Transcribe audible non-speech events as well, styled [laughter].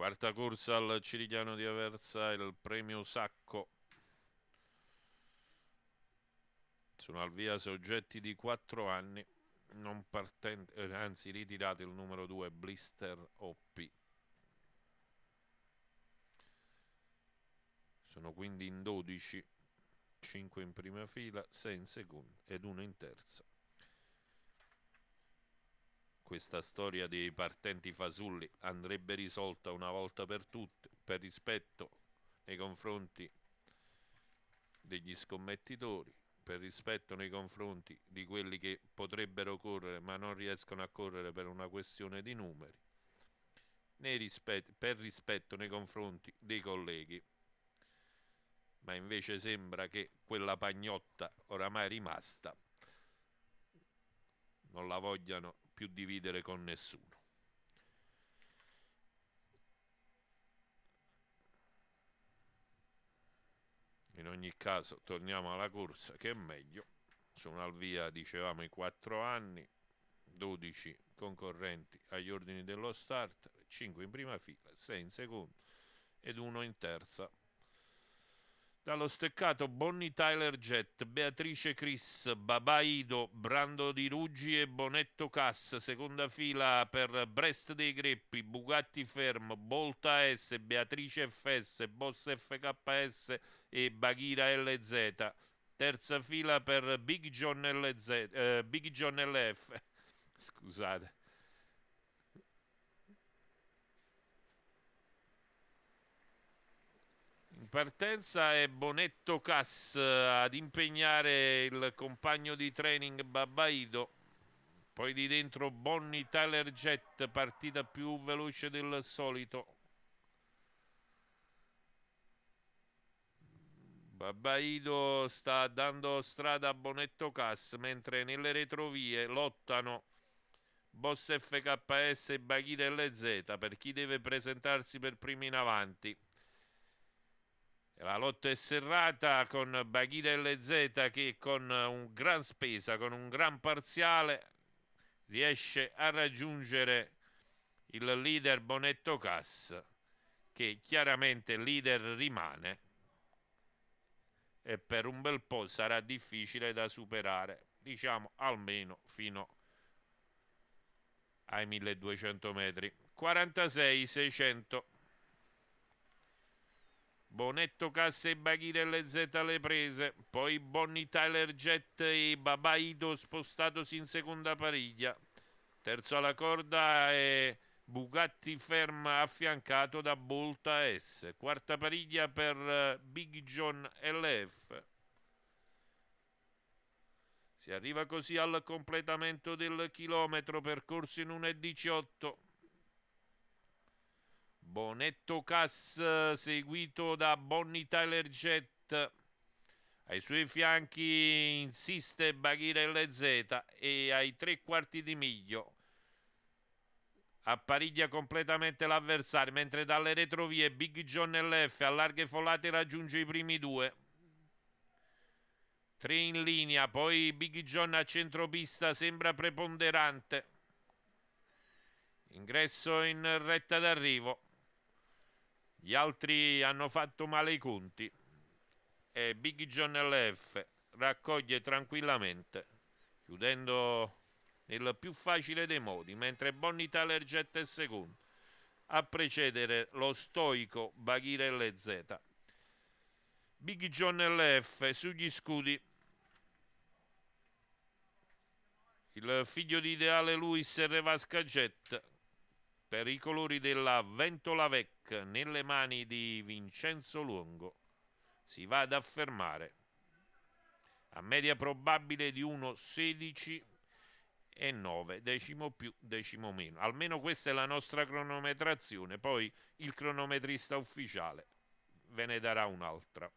Quarta corsa al Cirigliano di Aversa, il premio Sacco. Sono al via soggetti di 4 anni, non partente, eh, anzi ritirate il numero 2 Blister OP Sono quindi in 12, 5 in prima fila, 6 in seconda ed 1 in terza. Questa storia dei partenti fasulli andrebbe risolta una volta per tutte, per rispetto nei confronti degli scommettitori, per rispetto nei confronti di quelli che potrebbero correre ma non riescono a correre per una questione di numeri, rispet per rispetto nei confronti dei colleghi. Ma invece sembra che quella pagnotta oramai rimasta non la vogliano più dividere con nessuno. In ogni caso, torniamo alla corsa, che è meglio. Sono al via, dicevamo, i 4 anni, 12 concorrenti agli ordini dello start, 5 in prima fila, 6 in seconda ed uno in terza dallo steccato Bonnie Tyler Jet, Beatrice Chris, Baba Ido, Brando Di Ruggi e Bonetto Cass, seconda fila per Brest dei Greppi, Bugatti Ferm, Bolta S, Beatrice FS, Boss FKS e Baghira LZ, terza fila per Big John, LZ, eh, Big John LF, [laughs] scusate. partenza è Bonetto Cass eh, ad impegnare il compagno di training Babbaido. Poi di dentro Bonnie Tyler Jet, partita più veloce del solito. Babbaido sta dando strada a Bonetto Cass, mentre nelle retrovie lottano Boss FKS e Baghida LZ per chi deve presentarsi per primi in avanti. La lotta è serrata con Baghida LZ che con un gran spesa, con un gran parziale, riesce a raggiungere il leader Bonetto Cass, che chiaramente leader rimane e per un bel po' sarà difficile da superare, diciamo almeno fino ai 1200 metri. 46 600 Bonetto Cassa e Baghire e Lezzetta alle prese, poi Bonnie Tyler Jet e Babaido spostatosi in seconda pariglia. Terzo alla corda è Bugatti Ferma affiancato da Bolta S. Quarta pariglia per eh, Big John LF. Si arriva così al completamento del chilometro percorso in 1.18. Bonetto Cass seguito da Bonnie Tyler Jet. Ai suoi fianchi insiste Baghirelle LZ e ai tre quarti di miglio appariglia completamente l'avversario, mentre dalle retrovie Big John LF a larghe folate raggiunge i primi due. Tre in linea, poi Big John a centropista sembra preponderante. Ingresso in retta d'arrivo. Gli altri hanno fatto male i conti e Big John LF raccoglie tranquillamente, chiudendo nel più facile dei modi, mentre Bonnie Tyler getta il secondo a precedere lo stoico Baghire LZ. Big John LF sugli scudi. Il figlio di ideale Luis Jett per i colori della Ventolavec nelle mani di Vincenzo Luongo si va ad affermare a media probabile di 1,16 e 9, decimo più, decimo meno. Almeno questa è la nostra cronometrazione, poi il cronometrista ufficiale ve ne darà un'altra.